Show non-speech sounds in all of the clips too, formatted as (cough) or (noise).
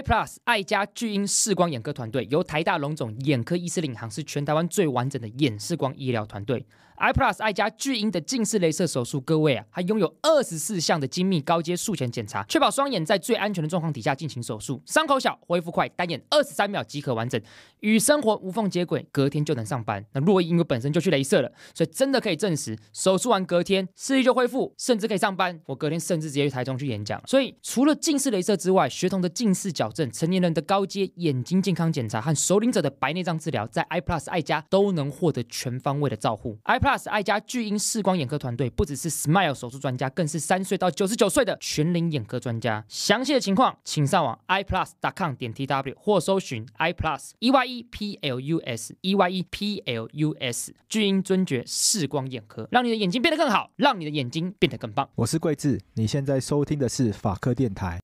iPlus 爱家巨婴视光眼科团队由台大龙总眼科医师领航，是全台湾最完整的眼视光医疗团队。iPlus i 加巨婴的近视雷射手术，各位啊，还拥有二十四项的精密高阶术前检查，确保双眼在最安全的状况底下进行手术，伤口小，恢复快，单眼二十三秒即可完整，与生活无缝接轨，隔天就能上班。那若因为本身就去雷射了，所以真的可以证实，手术完隔天视力就恢复，甚至可以上班。我隔天甚至直接去台中去演讲。所以除了近视雷射之外，学童的近视矫正、成年人的高阶眼睛健康检查和首领者的白内障治疗，在 iPlus i 加都能获得全方位的照护。iPlus i 家巨婴视光眼科团队不只是 smile 手术专家，更是三岁到九十九岁的全龄眼科专家。详细的情况，请上网 iplus.com 点 tw 或搜寻 iplus e y e p l u s e y e p l u s 巨婴尊爵视光眼科，让你的眼睛变得更好，让你的眼睛变得更棒。我是桂智，你现在收听的是法科电台。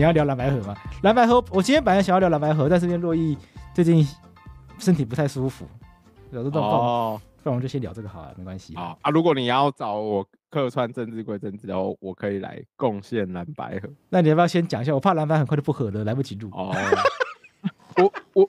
你要聊蓝白盒吗？蓝白盒，我今天本来想要聊蓝白盒，但是因为洛伊最近身体不太舒服，聊着聊着哦，不然我们就先聊这个好了，没关系。好啊，如果你要找我客串政治归政治，然后我可以来贡献蓝白盒。那你要不要先讲一下？我怕蓝白很快就不合了，来不及录。哦，(laughs) 我我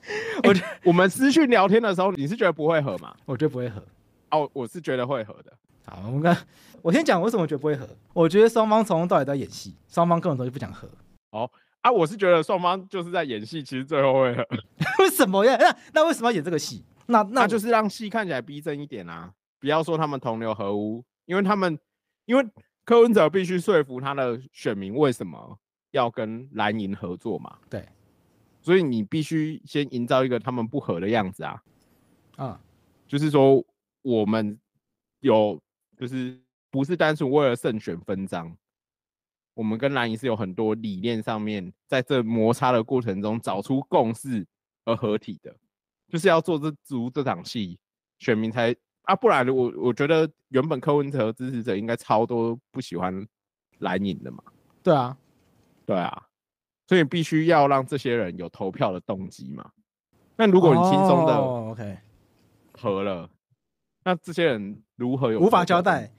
我我们私讯聊天的时候，你是觉得不会合吗？我觉得不会合。哦，我是觉得会合的。好，我们看，我先讲为什么觉得不会合。我觉得双方从头到尾都在演戏，双方根本都不想合。哦，啊，我是觉得双方就是在演戏，其实最后会 (laughs)…… 为什么呀？那那为什么要演这个戏？那那就是让戏看起来逼真一点啊！不要说他们同流合污，因为他们因为柯文哲必须说服他的选民为什么要跟蓝银合作嘛。对，所以你必须先营造一个他们不和的样子啊！啊，就是说我们有，就是不是单纯为了胜选分赃。我们跟蓝营是有很多理念上面，在这摩擦的过程中找出共识而合体的，就是要做这足这场戏，选民才啊，不然我我觉得原本柯文哲支持者应该超多不喜欢蓝营的嘛，对啊，对啊，所以必须要让这些人有投票的动机嘛。那如果你轻松的 OK 合了，那这些人如何有无法交代？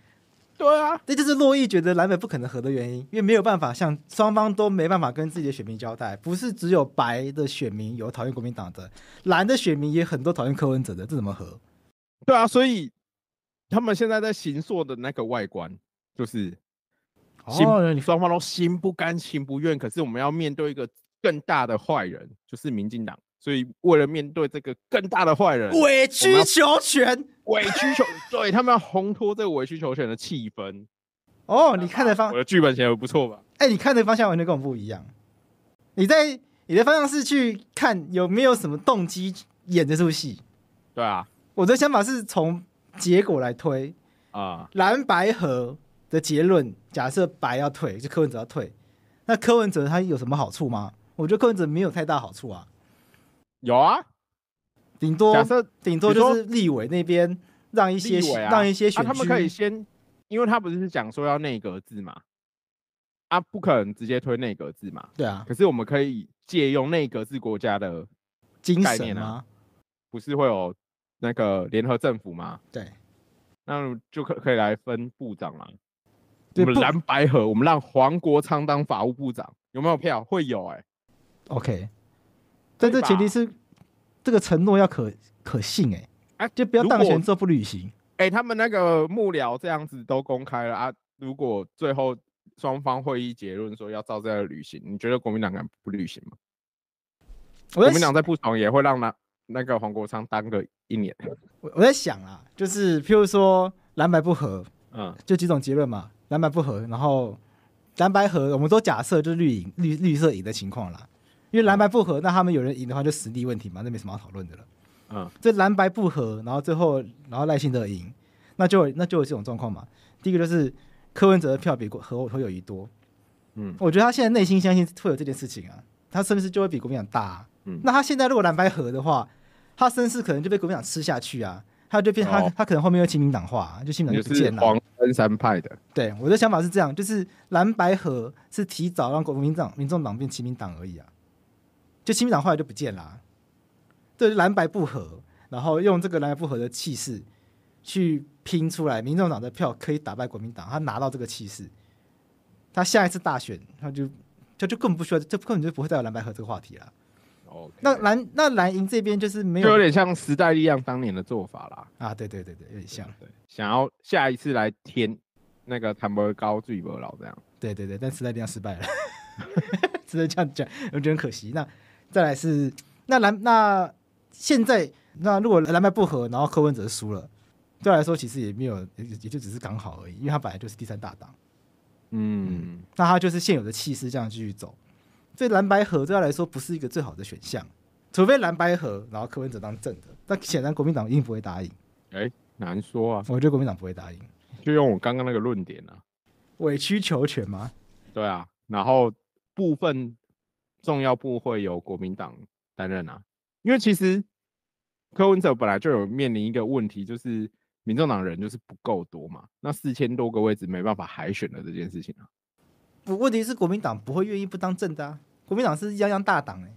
对啊，这就是洛伊觉得蓝北不可能和的原因，因为没有办法，向双方都没办法跟自己的选民交代，不是只有白的选民有讨厌国民党的，蓝的选民也很多讨厌柯文哲的，这怎么和？对啊，所以他们现在在行硕的那个外观就是，你双方都心不甘情不愿，可是我们要面对一个更大的坏人，就是民进党。所以，为了面对这个更大的坏人，委曲求全，委曲求对他们要烘托这个委曲求全的气氛。哦，你看的方向，我的剧本写的不错吧？哎，你看的方向完全跟我不一样。你在你的方向是去看有没有什么动机演这出戏？对啊，我的想法是从结果来推啊。蓝白河的结论，假设白要退，就柯文哲要退。那柯文哲他有什么好处吗？我觉得柯文哲没有太大好处啊。有啊，顶多假设顶多就是立委那边让一些让一些选区，他们可以先，因为他不是讲说要内阁制嘛，啊，不可能直接推内阁制嘛，对啊，可是我们可以借用内阁制国家的，概念啊，不是会有那个联合政府吗？对，那就可可以来分部长啊，我们蓝白河，我们让黄国昌当法务部长，有没有票？会有哎，OK。但这前提是，这个承诺要可可信哎，啊，就不要当选之后不履行。哎，他们那个幕僚这样子都公开了啊，如果最后双方会议结论说要照这样履行，你觉得国民党敢不履行吗？国民党在不爽也会让那那个黄国昌当个一年。我我在想啊，就是譬如说蓝白不合，嗯，就几种结论嘛，蓝白不合，然后蓝白合，我们都假设就是绿营绿绿色影的情况啦。因为蓝白不合，那他们有人赢的话，就实力问题嘛，那没什么好讨论的了。嗯，这蓝白不合，然后最后然后赖幸德赢，那就那就有这种状况嘛。第一个就是柯文哲的票比国和侯友谊多，嗯，我觉得他现在内心相信会有这件事情啊，他身是就会比国民党大。嗯，那他现在如果蓝白合的话，他身势可能就被国民党吃下去啊，他就变他他可能后面又亲民党化，就亲民党不见了。黄三派的，对我的想法是这样，就是蓝白合是提早让国民党、民众党变亲民党而已啊。就新民党后来就不见啦，对蓝白不合，然后用这个蓝白不合的气势去拼出来，民众党的票可以打败国民党，他拿到这个气势，他下一次大选他就就就根本不需要，这根本就不会再有蓝白合这个话题了。那蓝那蓝营这边就是没有，就有点像时代力量当年的做法啦。啊，对对对对，有点像。对，想要下一次来填那个谈不高，追不老这样。对对对，但时代力量失败了，(laughs) 只能这样讲，我觉得很可惜。那再来是那蓝那现在那如果蓝白不合，然后柯文哲输了，对来说其实也没有也就只是刚好而已，因为他本来就是第三大党，嗯，那他就是现有的气势这样继续走，所以蓝白合对他来说不是一个最好的选项，除非蓝白合，然后柯文哲当正的，但显然国民党一定不会答应，哎，难说啊，我觉得国民党不会答应，就用我刚刚那个论点啊，委曲求全吗？对啊，然后部分。重要部会由国民党担任啊，因为其实柯文哲本来就有面临一个问题，就是民众党人就是不够多嘛，那四千多个位置没办法海选的这件事情啊。不，问题是国民党不会愿意不当政的啊，国民党是泱泱大党哎，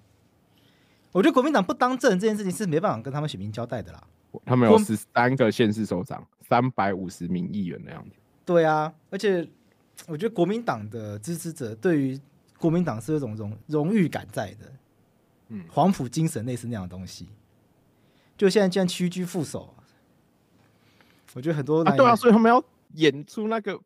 我觉得国民党不当政这件事情是没办法跟他们选民交代的啦。他们有十三个县市首长，三百五十名议员的样子。对啊，而且我觉得国民党的支持者对于。国民党是那种荣荣誉感在的，嗯，黄埔精神类似那样的东西。就现在竟然屈居副手，我觉得很多啊，对啊，所以他们要演出那个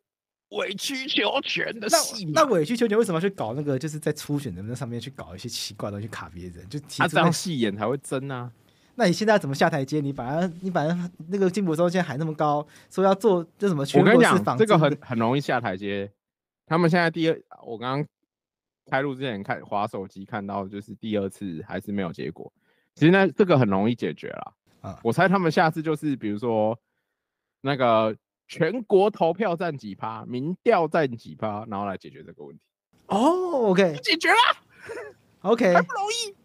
委曲求全的戏。那委曲求全为什么要去搞那个？就是在初选的那上面去搞一些奇怪东西卡别人，就他这样戏演才会真啊。那你现在怎么下台阶？你反而你反正那个金箔中现在那么高，说要做这什么全国你讲，这个很很容易下台阶。他们现在第二，我刚刚。开录之前看滑手机看到就是第二次还是没有结果，其实呢这个很容易解决了啊！我猜他们下次就是比如说那个全国投票占几趴，民调占几趴，然后来解决这个问题。哦，OK，解决了。(laughs) OK，还不容易。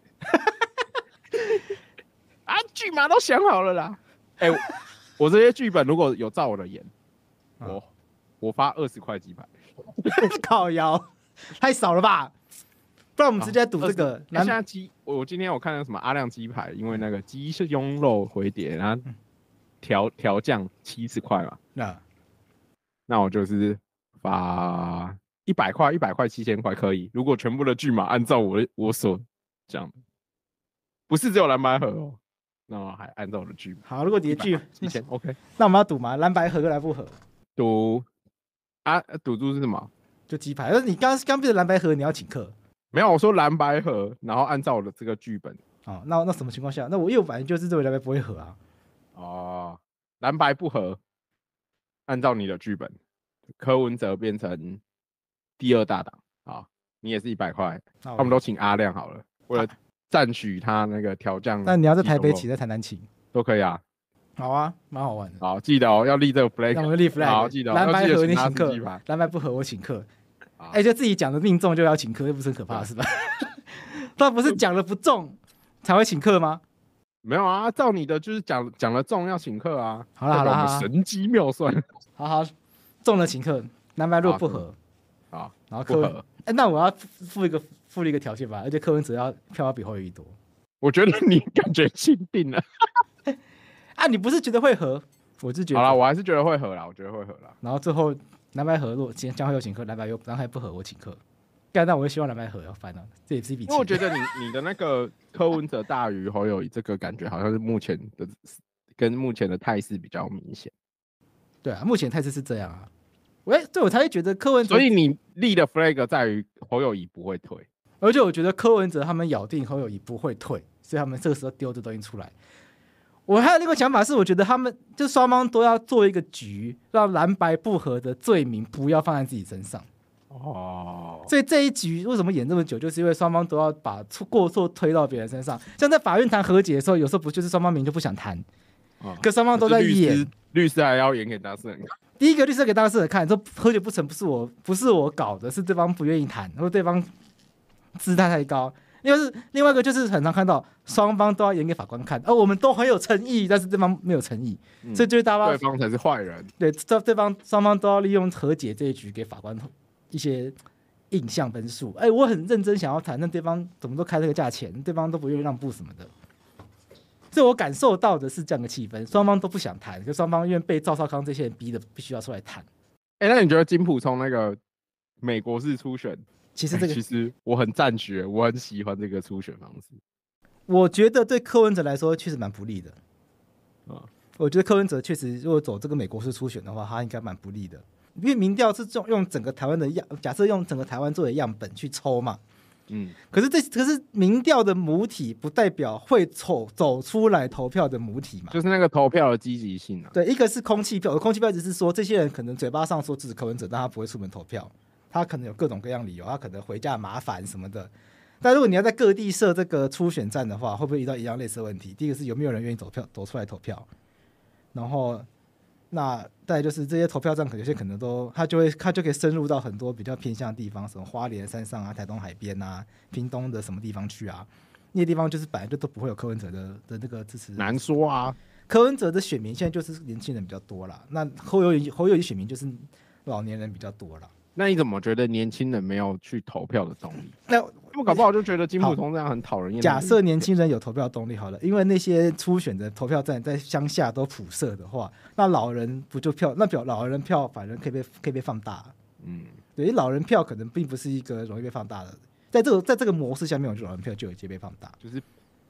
啊，剧码都想好了啦。哎，我这些剧本如果有照我的演，我我发二十块鸡排，(laughs) 靠腰。(laughs) 太少了吧，不然我们直接赌这个。那现在鸡，我我今天我看到什么阿亮鸡排，因为那个鸡是雍肉回碟，然后调调降七十块嘛。那那我就是把一百块一百块七千块可以。如果全部的巨码按照我我所讲样，不是只有蓝白盒哦，那我还按照我的巨码。好，如果叠巨一千，OK。那我们要赌吗？蓝白盒跟蓝不盒？赌啊，赌注是什么？就鸡排，那你刚刚刚变成蓝白盒，你要请客？没有，我说蓝白盒，然后按照我的这个剧本啊，那那什么情况下？那我又反正就是认为蓝白不会合啊。哦，蓝白不合，按照你的剧本，柯文哲变成第二大党啊，你也是一百块，我们都请阿亮好了，为了赞许他那个调降。那你要在台北请，在台南请都可以啊。好啊，蛮好玩的。好，记得哦，要立这个 flag，我们立 flag，记得哦。蓝白合你请客，蓝白不合我请客。哎，就自己讲的命中就要请客，又不是很可怕，是吧？那 (laughs) 不是讲的不中才会请客吗？没有啊，照你的就是讲讲了中要请客啊。好啦，好啦，神机妙算。好 (laughs) 好，中了请客，南白路不合。好，然后不哎，那我要附一个附一个条件吧，而且柯文哲要票要比侯友多。我觉得你感觉心病了。(laughs) 啊，你不是觉得会合？我是觉得好了，我还是觉得会合啦，我觉得会合啦。然后最后。南白合落，今天江会有请客，南白又南北不合，我请客。但那我也希望南白合要翻了，这也是一笔钱。因为我觉得你你的那个柯文哲大于侯友谊，这个感觉好像是目前的跟目前的态势比较明显。对啊，目前态势是这样啊。喂，对，我才会觉得柯文哲，所以你立的 flag 在于侯友谊不会退，而且我觉得柯文哲他们咬定侯友谊不会退，所以他们这个时候丢的东西出来。我还有另一个想法是，我觉得他们就双方都要做一个局，让蓝白不合的罪名不要放在自己身上。哦。所以这一局为什么演这么久，就是因为双方都要把错过错推到别人身上。像在法院谈和解的时候，有时候不就是双方明就不想谈？哦。各双方都在演。律师还要演给当事人看。第一个律师给当事人看，说和解不成，不是我，不是我搞的，是对方不愿意谈，或对方姿态太高。又是另外一个，就是很常看到。双方都要演给法官看，而我们都很有诚意，但是对方没有诚意，这、就是大家对方才是坏人。对，这对方双方都要利用和解这一局给法官一些印象分数。哎，我很认真想要谈，但对方怎么都开这个价钱，对方都不愿意让步什么的。这我感受到的是这样的气氛，双方都不想谈，就双方因为被赵少康这些人逼的，必须要出来谈。哎，那你觉得金普充那个美国式初选，其实这个其实我很赞许，我很喜欢这个初选方式。我觉得对柯文哲来说确实蛮不利的，我觉得柯文哲确实如果走这个美国式初选的话，他应该蛮不利的，因为民调是用用整个台湾的样，假设用整个台湾做的样本去抽嘛，嗯，可是这可是民调的母体不代表会抽走出来投票的母体嘛，就是那个投票的积极性啊，对，一个是空气票，空气票只是说这些人可能嘴巴上说持柯文哲，但他不会出门投票，他可能有各种各样理由，他可能回家麻烦什么的。但如果你要在各地设这个初选站的话，会不会遇到一样类似的问题？第一个是有没有人愿意走票走出来投票？然后，那再就是这些投票站，可有些可能都他就会他就可以深入到很多比较偏向的地方，什么花莲山上啊、台东海边啊、屏东的什么地方去啊？那些地方就是本来就都不会有柯文哲的的那个支持，难说啊。柯文哲的选民现在就是年轻人比较多了，那侯友侯友谊选民就是老年人比较多了。那你怎么觉得年轻人没有去投票的动力？那我搞不好就觉得金普通这样很讨人厌。假设年轻人有投票动力好了，因为那些初选的投票站在乡下都普设的话，那老人不就票那表老人票反而可以被可以被放大。嗯，对，老人票可能并不是一个容易被放大的，在这个在这个模式下面，我觉得老人票就有经被放大。就是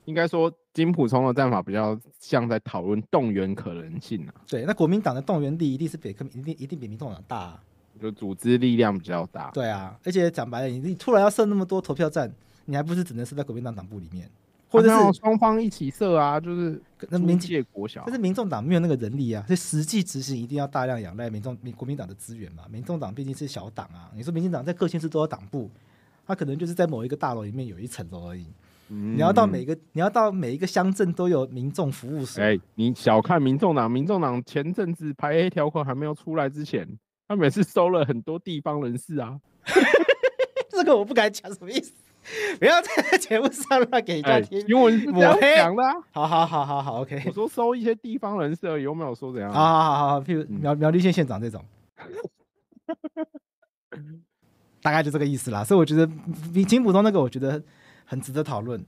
应该说金普通的战法比较像在讨论动员可能性啊。对，那国民党的动员力一定是比一定一定比民众党大。就组织力量比较大，对啊，而且讲白了，你你突然要设那么多投票站，你还不是只能设在国民党党部里面，或者是双方一起设啊，就是那民界国小，但是民众党没有那个人力啊，所以实际执行一定要大量仰赖民众民国民党的资源嘛，民众党毕竟是小党啊，你说民进党在各县市都有党部，他可能就是在某一个大楼里面有一层楼而已，你要到每个你要到每一个乡镇都有民众服务室，哎，你小看民众党，民众党前阵子排黑条款还没有出来之前。他每次收了很多地方人士啊，(laughs) 这个我不敢讲什么意思，(laughs) 不要在节目上乱给人家听。因为我是讲的，好好好好好，OK。我说收一些地方人士而已，又没有说怎样。好好好好，譬如苗苗栗县县长这种，(laughs) 大概就这个意思啦。所以我觉得金普通那个我觉得很值得讨论，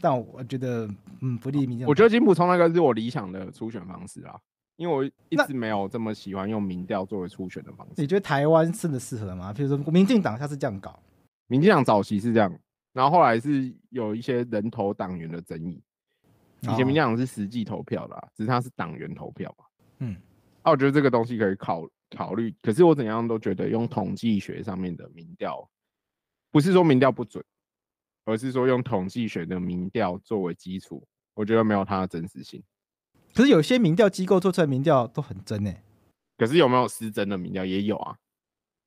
但我觉得嗯不利于民间。我觉得金普通那个是我理想的初选方式啦。因为我一直没有这么喜欢用民调作为初选的方式。你觉得台湾真的适合吗？比如说民进党，它是这样搞。民进党早期是这样，然后后来是有一些人投党员的争议。以前民进党是实际投票啦，只是它是党员投票嘛。嗯，我觉得这个东西可以考考虑。可是我怎样都觉得用统计学上面的民调，不是说民调不准，而是说用统计学的民调作为基础，我觉得没有它的真实性。可是有些民调机构做出来民调都很真诶，可是有没有失真的民调也有啊？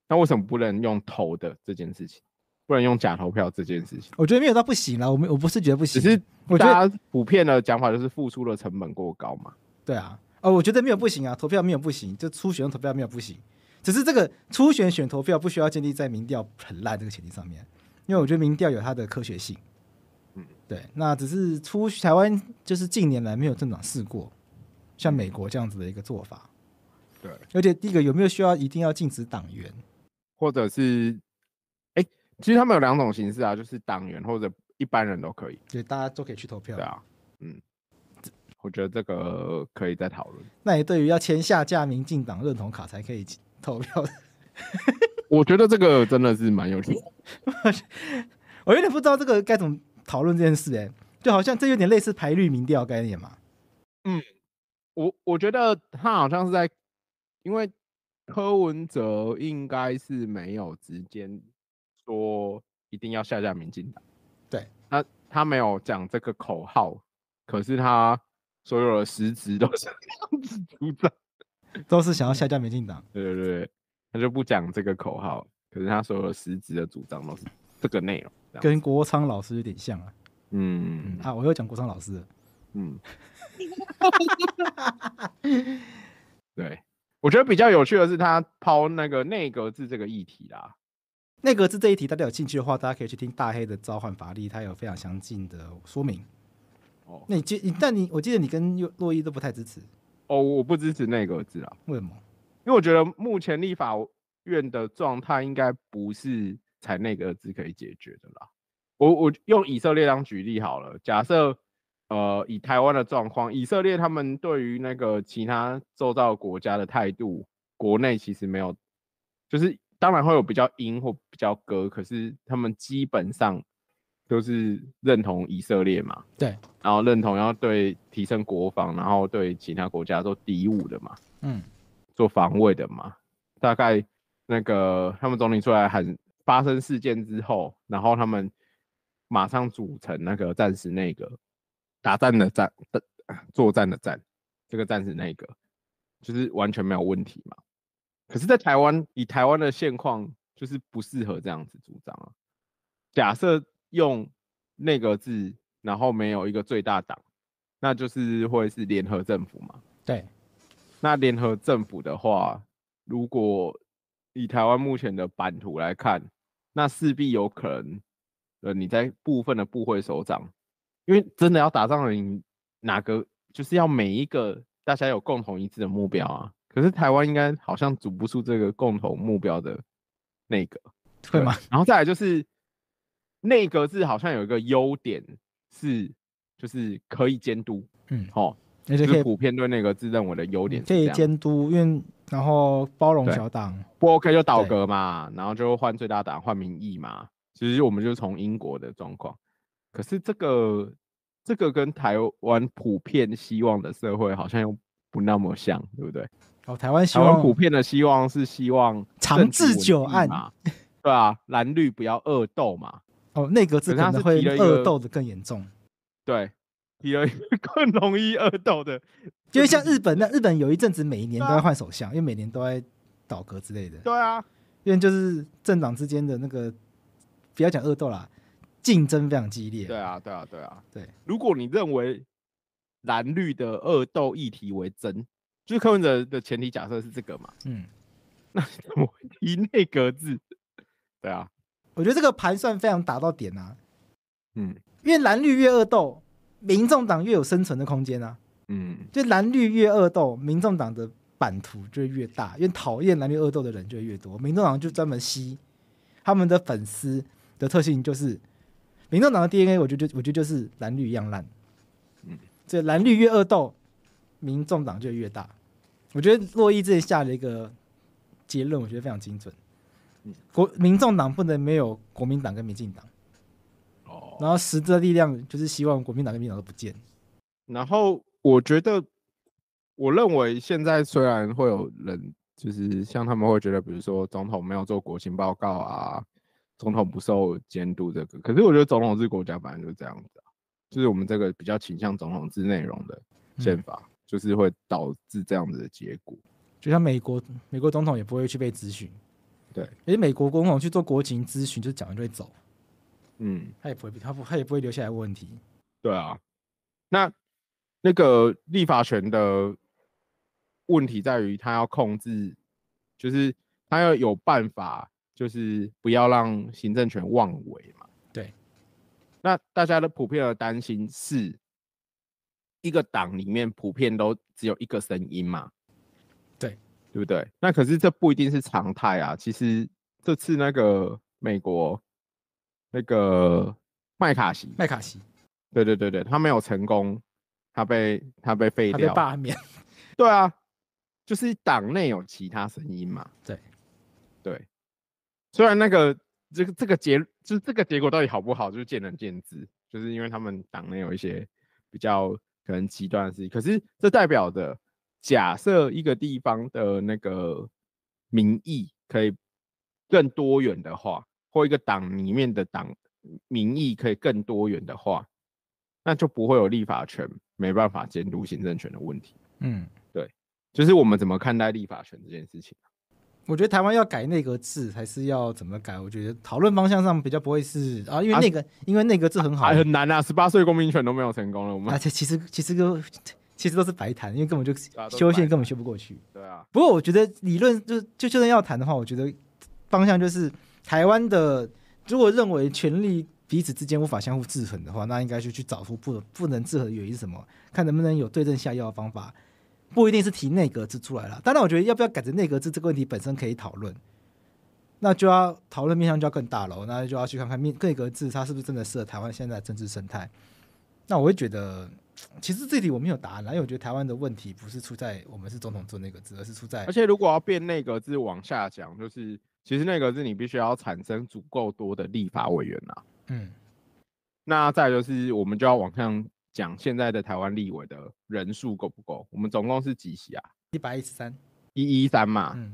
那为什么不能用投的这件事情，不能用假投票这件事情？我觉得没有到不行了。我们我不是觉得不行，只是大家普遍的讲法就是付出的成本过高嘛。对啊，哦，我觉得没有不行啊，投票没有不行，就初选投票没有不行。只是这个初选选投票不需要建立在民调很烂这个前提上面，因为我觉得民调有它的科学性。嗯，对，那只是初台湾就是近年来没有政党试过。像美国这样子的一个做法，对。而且第一个有没有需要一定要禁止党员，或者是，哎，其实他们有两种形式啊，就是党员或者一般人都可以，对，大家都可以去投票，对啊，嗯，我觉得这个可以再讨论。那你对于要签下《架民进党认同卡》才可以投票，(laughs) 我觉得这个真的是蛮有。趣我有点不知道这个该怎么讨论这件事，哎，就好像这有点类似排绿民调概念嘛，嗯。我我觉得他好像是在，因为柯文哲应该是没有直接说一定要下架民进党，对，他他没有讲这个口号，可是他所有的实质都是这样子都是想要下架民进党。对对对，他就不讲这个口号，可是他所有的实质的主张都是这个内容，跟郭昌老师有点像啊。嗯，啊，我又讲郭昌老师，嗯。哈哈哈！哈，对我觉得比较有趣的是他抛那个内阁制这个议题啦。内阁制这一题，大家有兴趣的话，大家可以去听大黑的召唤法力，他有非常详尽的说明。哦，那你记，但你我记得你跟洛伊都不太支持。哦，我不支持内阁制啊？为什么？因为我觉得目前立法院的状态，应该不是采内阁制可以解决的啦。我我用以色列当举例好了，假设。呃，以台湾的状况，以色列他们对于那个其他受到国家的态度，国内其实没有，就是当然会有比较阴或比较隔，可是他们基本上都是认同以色列嘛，对，然后认同，然后对提升国防，然后对其他国家做敌武的嘛，嗯，做防卫的嘛，大概那个他们总理出来喊发生事件之后，然后他们马上组成那个暂时内阁。打战的战，作战的战，这个战是那个，就是完全没有问题嘛。可是，在台湾以台湾的现况，就是不适合这样子主张啊。假设用那个字，然后没有一个最大党，那就是会是联合政府嘛？对。那联合政府的话，如果以台湾目前的版图来看，那势必有可能，呃，你在部分的部会首长。因为真的要打仗，你哪个就是要每一个大家有共同一致的目标啊？可是台湾应该好像组不出这个共同目标的那个，对吗？然后再来就是内阁制好像有一个优点是，就是可以监督，嗯，好，那就是普遍对内阁制认为的优点可以监督，因为然后包容小党，不 OK 就倒戈嘛，然后就换最大党，换民意嘛。其实我们就从英国的状况。可是这个这个跟台湾普遍希望的社会好像又不那么像，对不对？哦，台湾希望普遍的希望是希望长治久安，对啊，蓝绿不要恶斗嘛。哦，内阁制可能会恶斗的更严重，对，比较 (laughs) 更容易恶斗的，因为像日本那日本有一阵子每一年都要换首相，因为每年都在倒戈之类的。对啊，因为就是政党之间的那个不要讲恶斗啦。竞争非常激烈，对啊，对啊，对啊，对。如果你认为蓝绿的恶斗议题为真，就是看问者的前提假设是这个嘛？嗯，那我提内阁字，对啊，我觉得这个盘算非常达到点啊，嗯，因为蓝绿越恶斗，民众党越有生存的空间啊，嗯，就蓝绿越恶斗，民众党的版图就越大，因为讨厌蓝绿恶斗的人就越多，民众党就专门吸他们的粉丝的特性就是。民众党的 DNA，我觉得，我觉得就是蓝绿一样烂。这蓝绿越恶斗，民众党就越大。我觉得洛伊这下了一个结论，我觉得非常精准。国民众党不能没有国民党跟民进党。哦。然后实质的力量就是希望国民党跟民进党都不见。然后我觉得，我认为现在虽然会有人就是像他们会觉得，比如说总统没有做国情报告啊。总统不受监督，这个可是我觉得总统制国家反正就是这样子，就是我们这个比较倾向总统制内容的宪法，就是会导致这样子的结果。就像美国，美国总统也不会去被咨询，对，而且美国总统去做国情咨询，就讲完就会走，嗯，他也不会，他不，他也不会留下来问题。对啊，那那个立法权的问题在于，他要控制，就是他要有办法。就是不要让行政权妄为嘛。对，那大家的普遍的担心是一个党里面普遍都只有一个声音嘛。对，对不对？那可是这不一定是常态啊。其实这次那个美国那个麦卡锡，麦卡锡，对对对对，他没有成功，他被他被废掉罢免。对啊，就是党内有其他声音嘛。对。虽然那个这个这个结就是这个结果到底好不好，就是见仁见智。就是因为他们党内有一些比较可能极端的事情，可是这代表着假设一个地方的那个民意可以更多元的话，或一个党里面的党民意可以更多元的话，那就不会有立法权没办法监督行政权的问题。嗯，对，就是我们怎么看待立法权这件事情？我觉得台湾要改那个字，还是要怎么改？我觉得讨论方向上比较不会是啊，因为那个因为那个字很好，很难啊，十八岁公民权都没有成功了，我们而且其实其实都其实都是白谈，因为根本就修宪根本修不过去。对啊，不过我觉得理论就就就算要谈的话，我觉得方向就是台湾的，如果认为权力彼此之间无法相互制衡的话，那应该就去找出不不能制衡的原因是什么，看能不能有对症下药的方法。不一定是提内阁制出来了，当然我觉得要不要改成内阁制这个问题本身可以讨论，那就要讨论面向就要更大了，那就要去看看面内阁制它是不是真的适合台湾现在的政治生态。那我会觉得，其实这题我没有答案，因为我觉得台湾的问题不是出在我们是总统做内阁制，而是出在，而且如果要变内阁制往下讲，就是其实内阁制你必须要产生足够多的立法委员啦。嗯，那再就是我们就要往上。讲现在的台湾立委的人数够不够？我们总共是几席啊？一百一十三，一一三嘛，嗯，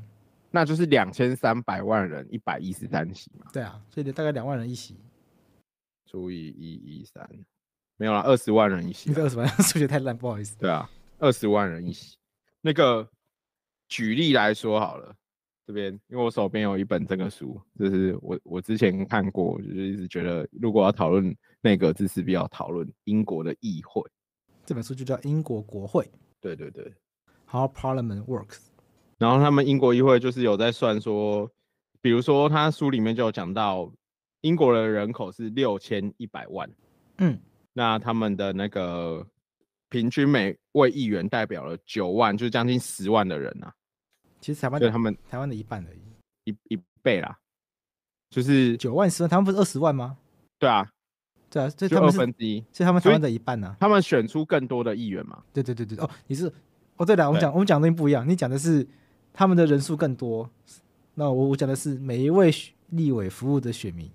那就是两千三百万人，一百一十三席嘛。对啊，所以大概两万人一席，除以一一三，没有了，二十万人一席。你这二十万数学太烂，不好意思。对啊，二十万人一席。那个，举例来说好了。这边因为我手边有一本这个书，就是我我之前看过，就是一直觉得如果要讨论内阁，至少要讨论英国的议会。这本书就叫《英国国会》，对对对，《How Parliament Works》。然后他们英国议会就是有在算说，比如说他书里面就有讲到，英国的人口是六千一百万，嗯，那他们的那个平均每位议员代表了九万，就是将近十万的人啊。其实台湾对他们台湾的一半而已，一一倍啦，就是九万十万，他们不是二十万吗？对啊，对啊，就二分之一，他们台湾的一半呢？他们选出更多的议员嘛？对对对对哦，你是哦对了，我们讲我们讲东西不一样，你讲的是他们的人数更多，那我讲的是每一位立委服务的选民，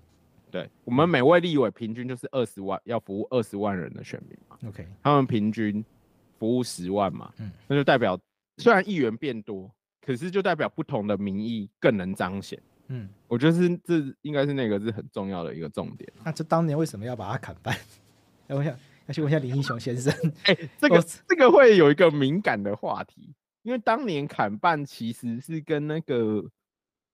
对我们每位立委平均就是二十万要服务二十万人的选民嘛？OK，他们平均服务十万嘛？嗯，那就代表虽然议员变多。可是就代表不同的民意更能彰显。嗯，我觉得是这应该是那个是很重要的一个重点。那这当年为什么要把它砍半？我想要去问一下林英雄先生。(laughs) 哎，这个这个会有一个敏感的话题，因为当年砍半其实是跟那个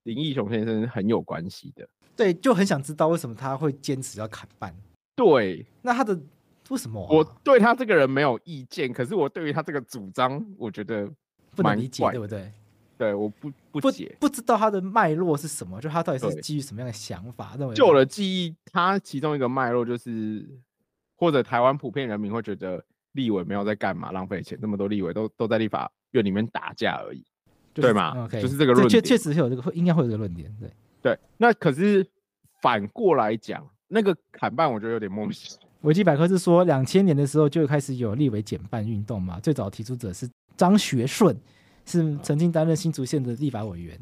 林英雄先生很有关系的。对，就很想知道为什么他会坚持要砍半。对，那他的为什么？我对他这个人没有意见，可是我对于他这个主张，我觉得不能理解，对不对？对，我不不不不知道他的脉络是什么，就他到底是基于什么样的想法？那么旧的记忆，他其中一个脉络就是，或者台湾普遍人民会觉得立委没有在干嘛，浪费钱，那么多立委都都在立法院里面打架而已，对吗？就是这个论点，确实有这个，应该会有这个论点。对对，那可是反过来讲，那个砍半我觉得有点莫名其妙。维基百科是说，两千年的时候就开始有立委减半运动嘛，最早提出者是张学顺。是曾经担任新竹县的立法委员，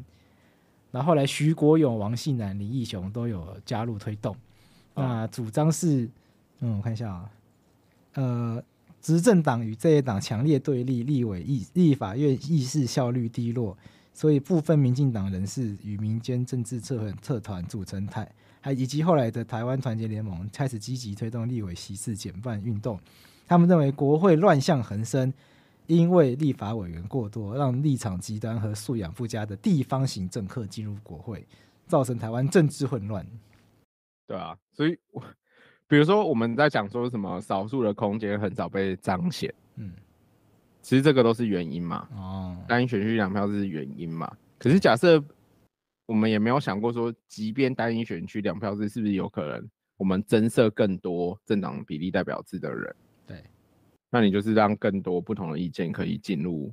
然后来徐国勇、王信南、林义雄都有加入推动。那主张是，嗯，我看一下啊，呃，执政党与这一党强烈对立，立委议、立法院议事效率低落，所以部分民进党人士与民间政治策粉、策团组成派，还以及后来的台湾团结联盟开始积极推动立委席次减半运动。他们认为国会乱象横生。因为立法委员过多，让立场极端和素养不佳的地方型政客进入国会，造成台湾政治混乱。对啊，所以我比如说我们在讲说什么少数的空间很早被彰显，嗯，其实这个都是原因嘛。哦，单一选区两票制是原因嘛？可是假设我们也没有想过说，即便单一选区两票制，是不是有可能我们增设更多政党比例代表制的人？那你就是让更多不同的意见可以进入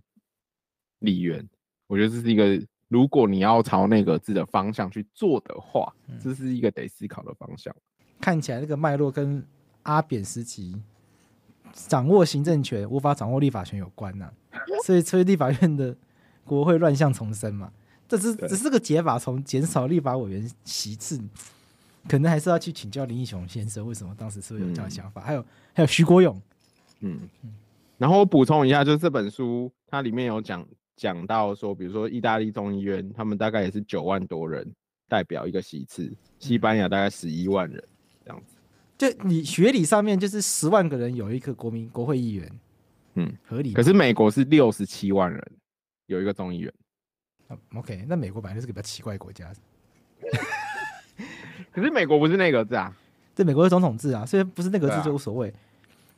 立院，我觉得这是一个如果你要朝那个字的方向去做的话，这是一个得思考的方向。看起来那个脉络跟阿扁时期掌握行政权无法掌握立法权有关呐，(laughs) 所以所以立法院的国会乱象丛生嘛，这只只是个解法，从减少立法委员席次，可能还是要去请教林义雄先生为什么当时是有这样的想法，还有还有徐国勇。嗯，然后我补充一下，就是这本书它里面有讲讲到说，比如说意大利众议院，他们大概也是九万多人代表一个席次，西班牙大概十一万人这样子。就你学理上面就是十万个人有一个国民国会议员，嗯，合理。可是美国是六十七万人有一个众议员。OK，那美国本来就是个比较奇怪的国家。(laughs) 可是美国不是那个字啊，对，美国是总统制啊，虽然不是那个字就无所谓。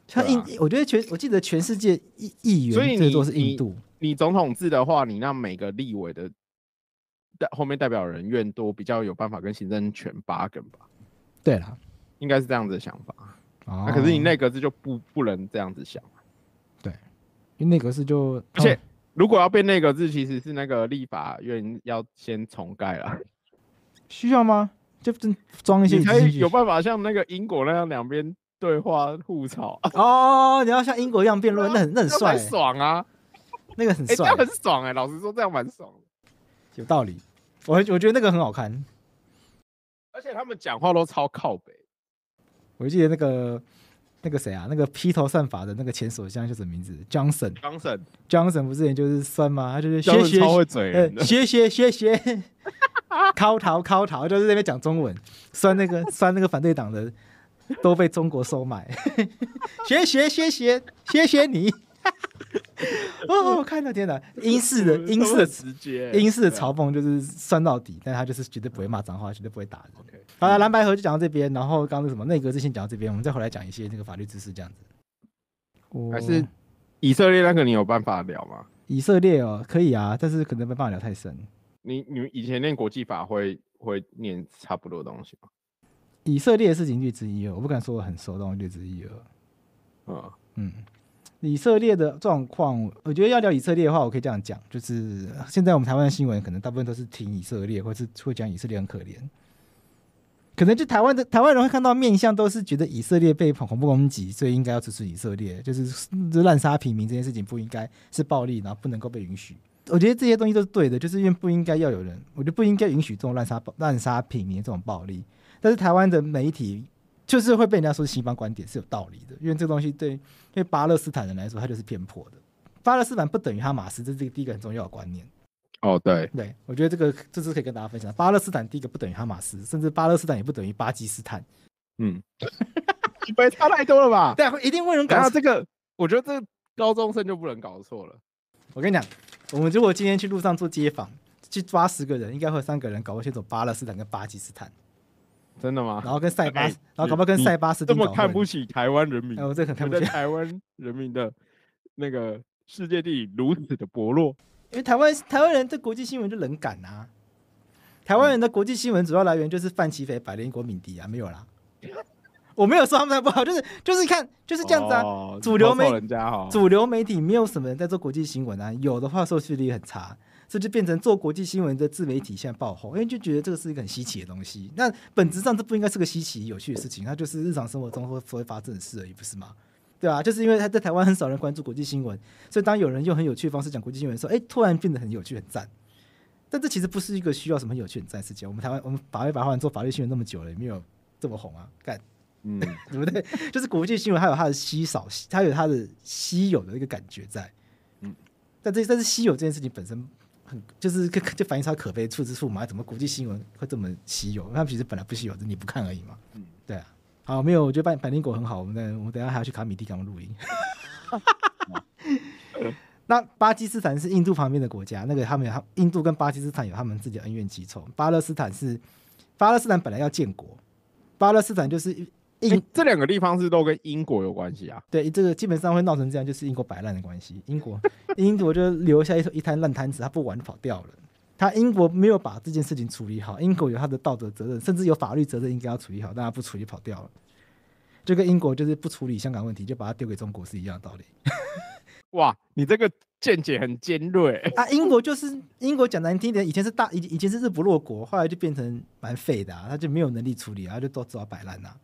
像印，我觉得全，我记得全世界议议员最多是印度。你总统制的话，你让每个立委的代后面代表人院多，比较有办法跟行政权拔梗吧？对啦，应该是这样子的想法。啊，可是你内阁制就不不能这样子想。对，因为内阁制就，而且如果要变内阁制，其实是那个立法院要先重盖了。需要吗？就装一些，还有办法像那个英国那样两边。对话互嘲哦，你要像英国一样辩论，那很那很帅，爽啊！那个很帅，很爽哎。老实说，这样蛮爽的，有道理。我我觉得那个很好看，而且他们讲话都超靠北。我记得那个那个谁啊，那个披头散发的那个前首相叫什么名字？Johnson。Johnson。Johnson 不是也就是酸吗？他就是超会嘴，谢斜斜斜，靠逃靠逃，就是那边讲中文，酸那个酸那个反对党的。都被中国收买，(laughs) 学学学学学学你，(laughs) 哦，我看到天哪，英式的英式的直接，英式的嘲讽就是酸到底，但他就是绝对不会骂脏话，绝对不会打人。好了，蓝白盒就讲到这边，然后刚刚什么内阁之先讲到这边，我们再回来讲一些那个法律知识这样子。还是以色列那个你有办法聊吗？以色列哦，可以啊，但是可能没办法聊太深。你你们以前念国际法会会念差不多东西吗？以色列的事情之一，我不敢说我很熟，但我略之一二，啊，嗯，以色列的状况，我觉得要聊以色列的话，我可以这样讲，就是现在我们台湾的新闻，可能大部分都是听以色列，或是会讲以色列很可怜。可能就台湾的台湾人会看到面相，都是觉得以色列被恐怖攻击，所以应该要支持以色列。就是这滥杀平民这件事情，不应该是暴力，然后不能够被允许。我觉得这些东西都是对的，就是因为不应该要有人，我觉得不应该允许这种滥杀滥杀平民这种暴力。但是台湾的媒体就是会被人家说西方观点是有道理的，因为这个东西对对巴勒斯坦人来说，它就是偏颇的。巴勒斯坦不等于哈马斯，这是第一个很重要的观念。哦，对，对我觉得这个这是可以跟大家分享。巴勒斯坦第一个不等于哈马斯，甚至巴勒斯坦也不等于巴基斯坦。嗯，(laughs) 你会差太多了吧？对，一定会人搞这个。我觉得这高中生就不能搞错了。我跟你讲，我们如果今天去路上做街访，去抓十个人，应该会有三个人搞过去走巴勒斯坦跟巴基斯坦。真的吗？然后跟塞巴斯，然后搞不好跟塞巴斯这么看不起台湾人民。我这很看不起台湾人民的，那个世界地如此的薄弱。因为台湾台湾人对国际新闻就冷感呐。台湾人的国际新闻主要来源就是范奇菲、百联国敏迪啊，没有啦。我没有说他们不好，就是就是看就是这样子啊。主流媒主流媒体没有什么人在做国际新闻啊，有的话收视率很差。这就变成做国际新闻的自媒体现在爆红，因为就觉得这个是一个很稀奇的东西。那本质上这不应该是个稀奇有趣的事情，它就是日常生活中会会发生的事而已，不是吗？对啊，就是因为他在台湾很少人关注国际新闻，所以当有人用很有趣的方式讲国际新闻的时候，哎，突然变得很有趣、很赞。但这其实不是一个需要什么有趣、很赞的事情。我们台湾，我们法务白话做法律新闻那么久了，也没有这么红啊，干，嗯，(laughs) 对不对？(laughs) 就是国际新闻它有它的稀少，它有它的稀有的一个感觉在。嗯，但这但是稀有这件事情本身。很就是就反映他可悲，处之处嘛？怎么国际新闻会这么稀有？他们其实本来不稀有的，你不看而已嘛。嗯，对啊。好，没有，我觉得百百灵果很好。我们等，我们等下还要去卡米蒂港录音。(laughs) 那巴基斯坦是印度旁边的国家，那个他们，印度跟巴基斯坦有他们自己的恩怨情仇。巴勒斯坦是巴勒斯坦本来要建国，巴勒斯坦就是。这两个地方是都跟英国有关系啊？对，这个基本上会闹成这样，就是英国摆烂的关系。英国，英国就留下一一滩烂摊子，他不玩跑掉了。他英国没有把这件事情处理好，英国有他的道德责任，甚至有法律责任，应该要处理好，但他不处理跑掉了。就跟英国就是不处理香港问题，就把它丢给中国是一样的道理。哇，你这个见解很尖锐啊！英国就是英国讲难听点，以前是大，以以前是日不落国，后来就变成蛮废的啊，他就没有能力处理啊，就都只好摆烂啊。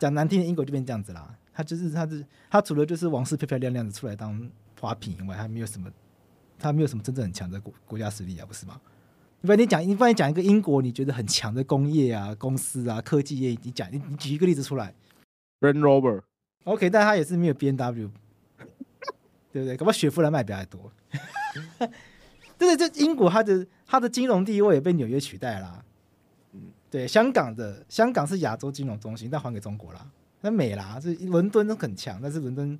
讲难听的，英国就变这样子啦。他就是，他是他除了就是王室漂漂亮亮的出来当花瓶以外，他没有什么，他没有什么真正很强的国家实力啊，不是吗？你不然你讲，你不然讲一个英国你觉得很强的工业啊、公司啊、科技业，你讲，你你举一个例子出来。r e n r o v e r o k 但他也是没有 B N W，(laughs) 对不对？不好雪佛兰卖比较还多。对对，这英国它的它的金融地位也被纽约取代了。对香港的香港是亚洲金融中心，但还给中国啦。那美啦，是伦敦都很强，但是伦敦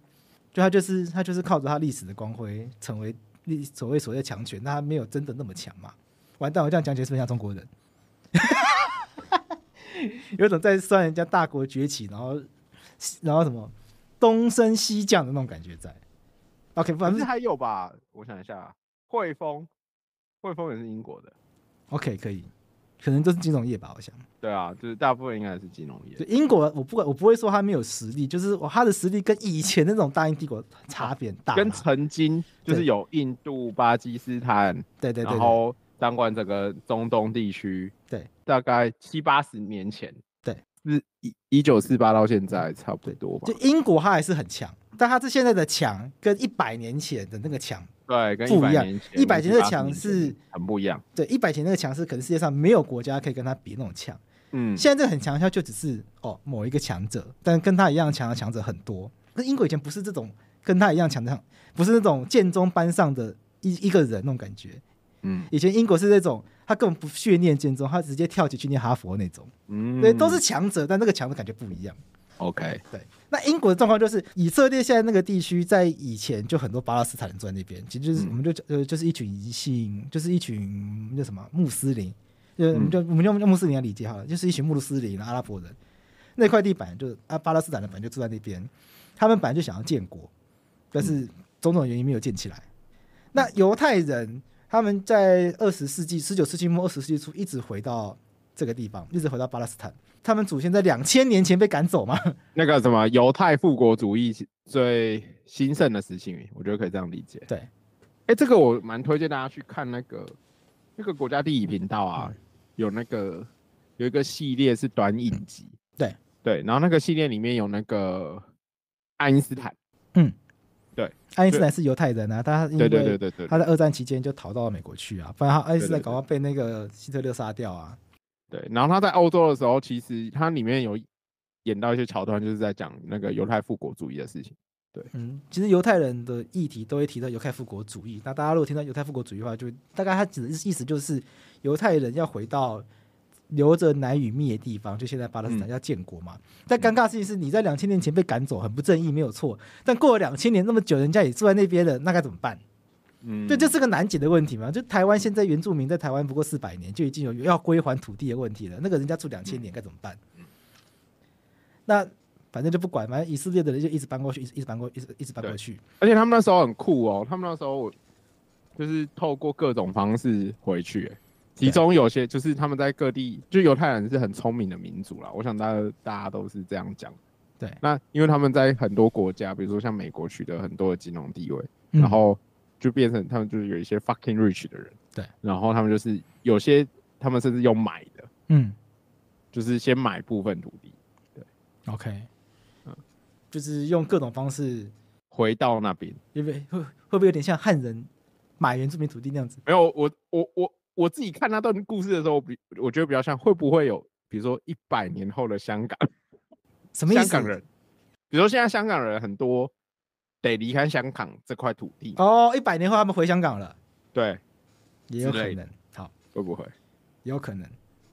就它就是它就是靠着它历史的光辉成为历所谓所谓强权，那它没有真的那么强嘛。完蛋，我这样讲起来是不是像中国人？(laughs) 有种在算人家大国崛起，然后然后什么东升西降的那种感觉在。OK，反正还有吧，我想一下，汇丰，汇丰也是英国的。OK，可以。可能就是金融业吧，我想。对啊，就是大部分应该是金融业。英国，我不管，我不会说他没有实力，就是他的实力跟以前那种大英帝国差别大。跟曾经就是有印度、巴基斯坦，对对对，然后当管整个中东地区，对，大概七八十年前。是一一九四八到现在差不多吧，就英国它还是很强，但它这现在的强跟一百年前的那个强对不一样，一百年那个强是很不一样，对，一百年那个强是可能世界上没有国家可以跟他比那种强，嗯，现在这个很强它就只是哦某一个强者，但跟他一样强的强者很多，那英国以前不是这种跟他一样强的，不是那种剑中班上的一一个人那种感觉。嗯，以前英国是那种，他根本不训念剑中，他直接跳起去念哈佛那种，嗯，对，都是强者，但那个强者感觉不一样。OK，对。那英国的状况就是，以色列现在那个地区在以前就很多巴勒斯坦人住在那边，其实就是我们就呃就是一群性，就是一群那什么穆斯林，就我们用用穆斯林来理解好了，就是一群穆斯林阿拉伯人，那块地板就是阿巴勒斯坦人本来就住在那边，他们本来就想要建国，但是种种原因没有建起来。那犹太人。他们在二十世纪、十九世纪末、二十世纪初一直回到这个地方，一直回到巴勒斯坦。他们祖先在两千年前被赶走吗？(laughs) 那个什么犹太复国主义最兴盛的时期，我觉得可以这样理解。对，哎，这个我蛮推荐大家去看那个那个国家地理频道啊，有那个有一个系列是短影集。对对，然后那个系列里面有那个爱因斯坦。嗯。对，爱因斯坦是犹太人啊，他因为他在二战期间就逃到了美国去啊，不然他爱因斯坦搞快被那个希特勒杀掉啊。对，然后他在欧洲的时候，其实他里面有演到一些桥段，就是在讲那个犹太复国主义的事情。对，嗯，其实犹太人的议题都会提到犹太复国主义。那大家如果听到犹太复国主义的话，就大概他指的意思就是犹太人要回到。留着难与蜜的地方，就现在巴勒斯坦要建国嘛？但尴尬事情是，你在两千年前被赶走，很不正义，没有错。但过了两千年那么久，人家也住在那边了，那该怎么办？嗯，对，这是个难解的问题嘛？就台湾现在原住民在台湾不过四百年，就已经有要归还土地的问题了。那个人家住两千年，该怎么办？那反正就不管，反正以色列的人就一直搬过去，一直一直搬过，一直一直搬过去。而且他们那时候很酷哦，他们那时候就是透过各种方式回去。其中有些就是他们在各地，就犹太人是很聪明的民族啦。我想大大家都是这样讲，对。那因为他们在很多国家，比如说像美国取得很多的金融地位，然后就变成他们就是有一些 fucking rich 的人，对。然后他们就是有些他们甚至用买的，嗯，就是先买部分土地，对。OK，嗯，就是用各种方式回到那边，因为会会不会有点像汉人买原住民土地那样子？没有，我我我。我自己看那段故事的时候，比我觉得比较像，会不会有比如说一百年后的香港？(laughs) 什么意思？香港人，比如说现在香港人很多得离开香港这块土地。哦，一百年后他们回香港了？对，也有可能。好，会不会？有可能。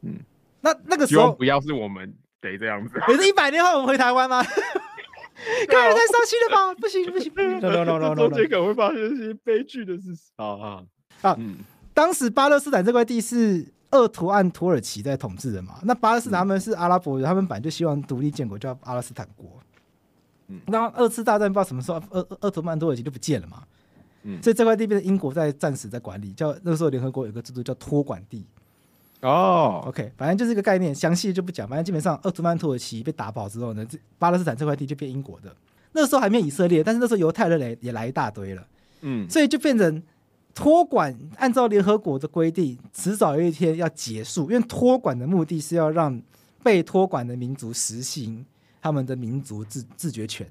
嗯，那那个时候不要是我们得这样子。你是一百年后我们回台湾吗？太 (laughs) 伤心了吧！不行不行，中间 (laughs) 可能会发生一些悲剧的事实啊啊啊！当时巴勒斯坦这块地是鄂图曼土耳其在统治的嘛？那巴勒斯坦他们是阿拉伯人，他们本来就希望独立建国，叫阿拉斯坦国。嗯，那二次大战不知道什么时候，鄂鄂图曼土耳其就不见了嘛？嗯，所以这块地变成英国在暂时在管理，叫那时候联合国有个制度叫托管地。哦，OK，反正就是一个概念，详细就不讲。反正基本上鄂图曼土耳其被打跑之后呢，这巴勒斯坦这块地就变英国的。那时候还没有以色列，但是那时候犹太人也也来一大堆了。嗯，所以就变成。托管按照联合国的规定，迟早有一天要结束，因为托管的目的是要让被托管的民族实行他们的民族自自觉权。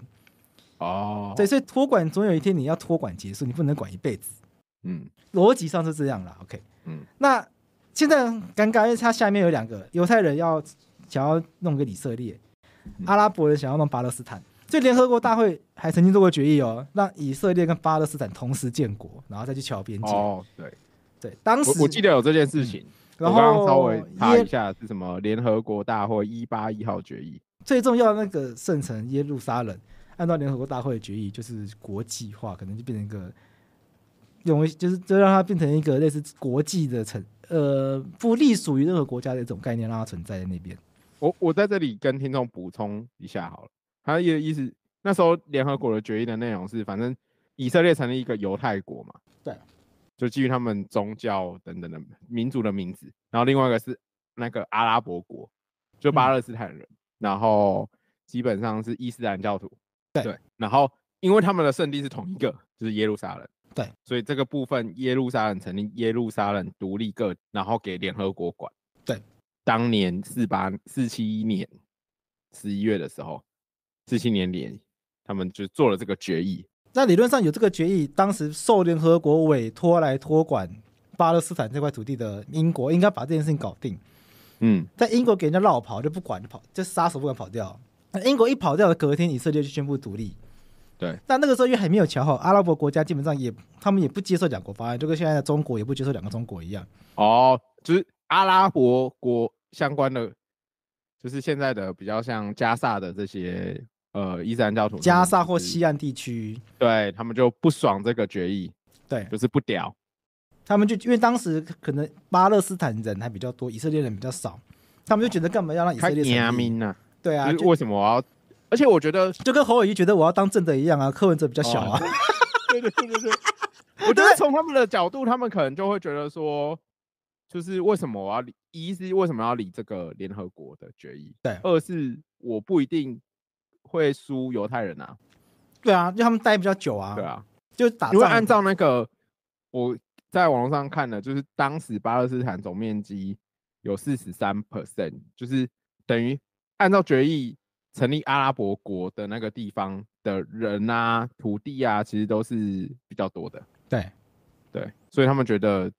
哦，对，所以托管总有一天你要托管结束，你不能管一辈子。嗯，逻辑上是这样了。OK，嗯，那现在尴尬，因为他下面有两个犹太人要想要弄个以色列，阿拉伯人想要弄巴勒斯坦。所以联合国大会还曾经做过决议哦，让以色列跟巴勒斯坦同时建国，然后再去桥边界。哦，对，对，当时我记得有这件事情。我刚刚稍微查一下是什么联合国大会一八一号决议，最重要那个圣城耶路撒冷，按照联合国大会的决议，就是国际化，可能就变成一个，用，为就是就让它变成一个类似国际的城，呃，不隶属于任何国家的一种概念，让它存在在那边。我我在这里跟听众补充一下好了。他意的意思，那时候联合国的决议的内容是，反正以色列成立一个犹太国嘛，对，就基于他们宗教等等的民族的名字。然后另外一个是那个阿拉伯国，就巴勒斯坦人，然后基本上是伊斯兰教徒，对对。然后因为他们的圣地是同一个，就是耶路撒冷，对，所以这个部分耶路撒冷成立耶路撒冷独立个，然后给联合国管。对，当年四八四七年十一月的时候。这些年年，他们就做了这个决议。那理论上有这个决议，当时受联合国委托来托管巴勒斯坦这块土地的英国，应该把这件事情搞定。嗯，在英国给人家绕跑就不管跑，就杀手不管跑掉。那英国一跑掉的隔天以色列就宣布独立。对。但那个时候因为还没有调好，阿拉伯国家基本上也他们也不接受两国方案，就跟现在的中国也不接受两个中国一样。哦，就是阿拉伯国相关的，就是现在的比较像加萨的这些。呃，伊斯兰教徒加沙或西岸地区，对他们就不爽这个决议，对，就是不屌，他们就因为当时可能巴勒斯坦人还比较多，以色列人比较少，他们就觉得干嘛要让以色列人民呢？对啊，为什么我要？而且我觉得就跟侯尔伊觉得我要当正的一样啊，柯文哲比较小啊。对对对对对，(laughs) 我觉得从他们的角度，他们可能就会觉得说，就是为什么我要理？一是为什么要理这个联合国的决议？对，二是我不一定。会输犹太人啊。对啊，因为他们待比较久啊。对啊，就打。因为按照那个我在网络上看的，就是当时巴勒斯坦总面积有四十三 percent，就是等于按照决议成立阿拉伯国的那个地方的人呐、土地啊，其实都是比较多的。对，对，所以他们觉得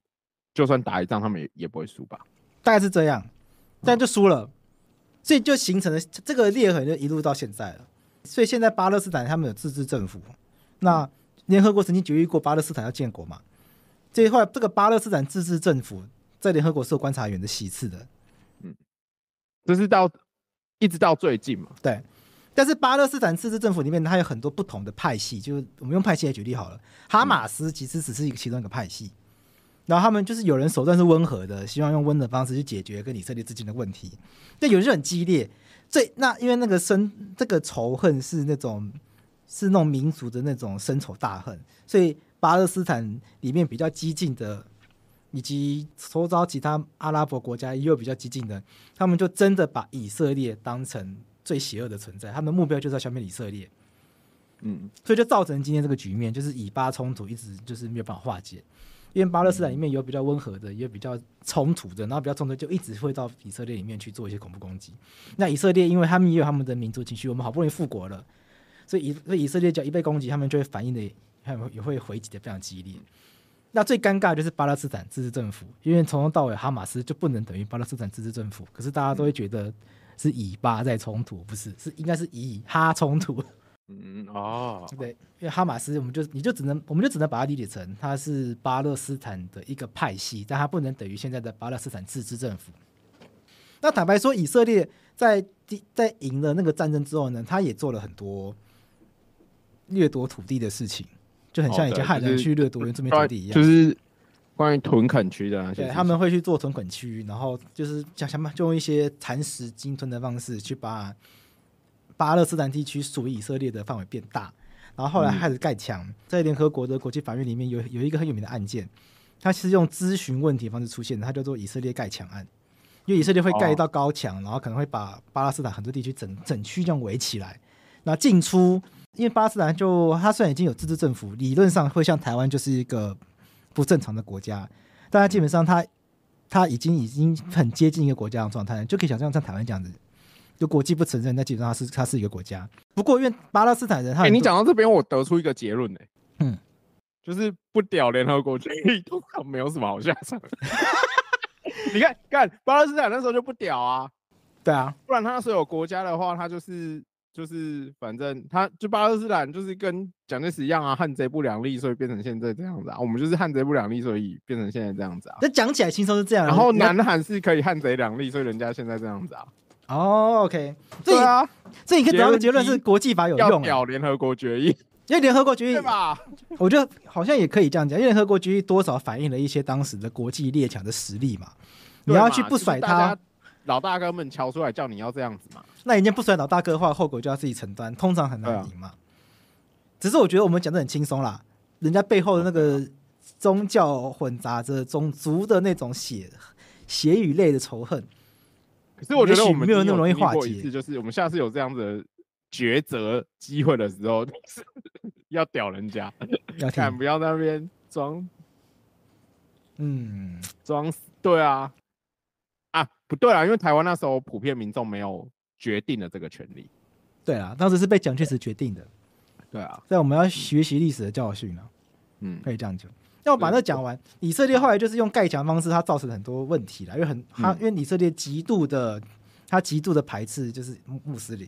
就算打一仗，他们也也不会输吧？大概是这样，但就输了。所以就形成了这个裂痕，就一路到现在了。所以现在巴勒斯坦他们有自治政府。那联合国曾经决议过巴勒斯坦要建国嘛？这一块这个巴勒斯坦自治政府在联合国是观察员的席次的，嗯，这是到一直到最近嘛？对。但是巴勒斯坦自治政府里面，它有很多不同的派系，就是我们用派系来举例好了。哈马斯其实只是一个其中一个派系。然后他们就是有人手段是温和的，希望用温的方式去解决跟以色列之间的问题。但有些很激烈。最那因为那个深这个仇恨是那种是那种民族的那种深仇大恨，所以巴勒斯坦里面比较激进的，以及周遭其他阿拉伯国家也有比较激进的，他们就真的把以色列当成最邪恶的存在，他们的目标就是要消灭以色列。嗯，所以就造成今天这个局面，就是以巴冲突一直就是没有办法化解。因为巴勒斯坦里面有比较温和的，也有比较冲突的，然后比较冲突就一直会到以色列里面去做一些恐怖攻击。那以色列因为他们也有他们的民族情绪，我们好不容易复国了，所以以以色列只要一被攻击，他们就会反应的也也会回击的非常激烈。那最尴尬就是巴勒斯坦自治政府，因为从头到尾哈马斯就不能等于巴勒斯坦自治政府。可是大家都会觉得是以巴在冲突，不是是应该是以哈冲突。嗯哦，对，因为哈马斯，我们就你就只能，我们就只能把它理解成它是巴勒斯坦的一个派系，但它不能等于现在的巴勒斯坦自治政府。那坦白说，以色列在在赢了那个战争之后呢，他也做了很多掠夺土地的事情，就很像以前汉人去掠夺原住民土地一样，就是关于屯垦区的。对，他们会去做屯垦区，然后就是想什么，就用一些蚕食鲸吞的方式去把。巴勒斯坦地区属于以色列的范围变大，然后后来开始盖墙。在联合国的国际法院里面有有一个很有名的案件，它是用咨询问题方式出现，它叫做以色列盖墙案。因为以色列会盖一道高墙，然后可能会把巴勒斯坦很多地区整整区这样围起来。那进出，因为巴勒斯坦就它虽然已经有自治政府，理论上会像台湾就是一个不正常的国家，但基本上它它已经已经很接近一个国家的状态，就可以想象像台湾这样子。就国际不承认，那基本上它是它是一个国家。不过因为巴勒斯坦人，哎，你讲到这边，我得出一个结论哎，嗯，(laughs) 就是不屌联合国决议都没有什么好下场。(laughs) 你看，看巴勒斯坦那时候就不屌啊，对啊，不然他所有国家的话，他就是就是反正他就巴勒斯坦就是跟蒋介石一样啊，汉贼不两立，所以变成现在这样子啊。我们就是汉贼不两立，所以变成现在这样子啊。那讲起来轻松是这样，然后南韩是可以汉贼两立，所以人家现在这样子啊。哦，OK，对啊，这以得到的结论是国际法有用要联合国决议，因为联合国决议吧，我觉得好像也可以这样讲，因为联合国决议多少反映了一些当时的国际列强的实力嘛。你要去不甩他老大哥们瞧出来叫你要这样子嘛，那人家不甩老大哥的话，后果就要自己承担，通常很难赢嘛。只是我觉得我们讲的很轻松啦，人家背后的那个宗教混杂着种族的那种血血与泪的仇恨。可是我觉得我们没有那么容易化话次就是我们下次有这样子抉择机会的时候，(laughs) 要屌人家，看不要那边装，嗯，装死。对啊，啊不对啊，因为台湾那时候普遍民众没有决定的这个权利。对啊，当时是被蒋介石决定的。对啊，所以我们要学习历史的教训啊。嗯，可以这样讲。那我把那讲完，以色列后来就是用盖墙方式，它造成了很多问题了，因为很，因为以色列极度的，它极度的排斥就是穆斯林，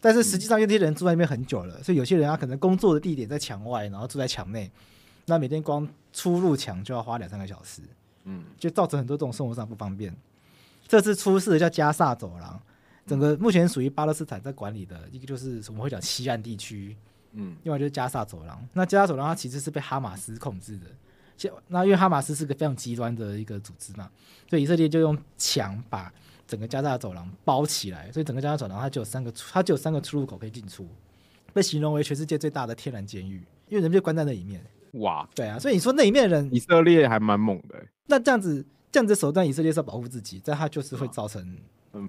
但是实际上有些人住在那边很久了，所以有些人他可能工作的地点在墙外，然后住在墙内，那每天光出入墙就要花两三个小时，嗯，就造成很多这种生活上不方便。这次出事的叫加萨走廊，整个目前属于巴勒斯坦在管理的一个就是我们会讲西岸地区。嗯，另外就是加沙走廊。那加沙走廊它其实是被哈马斯控制的，就那因为哈马斯是个非常极端的一个组织嘛，所以以色列就用墙把整个加沙走廊包起来，所以整个加沙走廊它就有三个出，它就有三个出入口可以进出，被形容为全世界最大的天然监狱，因为人就关在那里面。哇，对啊，所以你说那里面的人，以色列还蛮猛的。那这样子，这样子手段以色列是要保护自己，但它就是会造成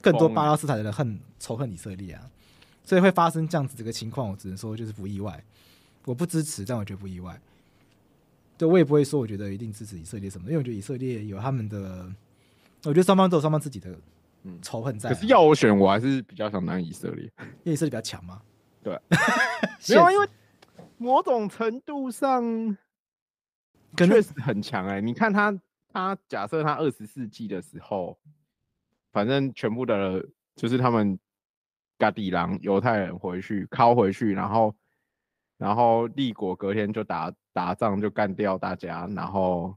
更多巴勒斯坦的人恨、仇恨以色列啊。所以会发生这样子这个情况，我只能说就是不意外。我不支持，但我觉得不意外。对，我也不会说我觉得一定支持以色列什么因为我觉得以色列有他们的，我觉得双方都有双方自己的仇恨在。可是要我选，我还是比较想当以色列，因为以色列比较强嘛。对，(laughs) 没有，因为某种程度上确实很强哎。你看他，他假设他二十世纪的时候，反正全部的，就是他们。加地狼犹太人回去，靠回去，然后，然后立国，隔天就打打仗，就干掉大家，然后，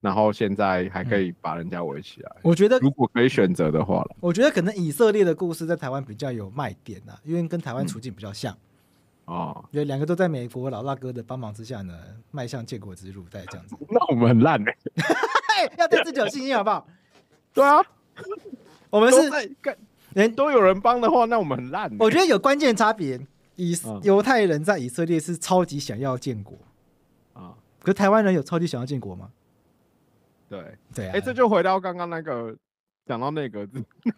然后现在还可以把人家围起来。我觉得，如果可以选择的话了，我觉得可能以色列的故事在台湾比较有卖点啊，因为跟台湾处境比较像。哦，有两个都在美国老大哥的帮忙之下呢，迈向建国之路，在这样子。(laughs) 那我们很烂哎，(laughs) 要对自己有信心好不好？(laughs) 对啊，我们是。人都有人帮的话，那我们很烂。我觉得有关键差别，以犹太人在以色列是超级想要建国啊，可台湾人有超级想要建国吗？对对啊，哎，这就回到刚刚那个讲到那个，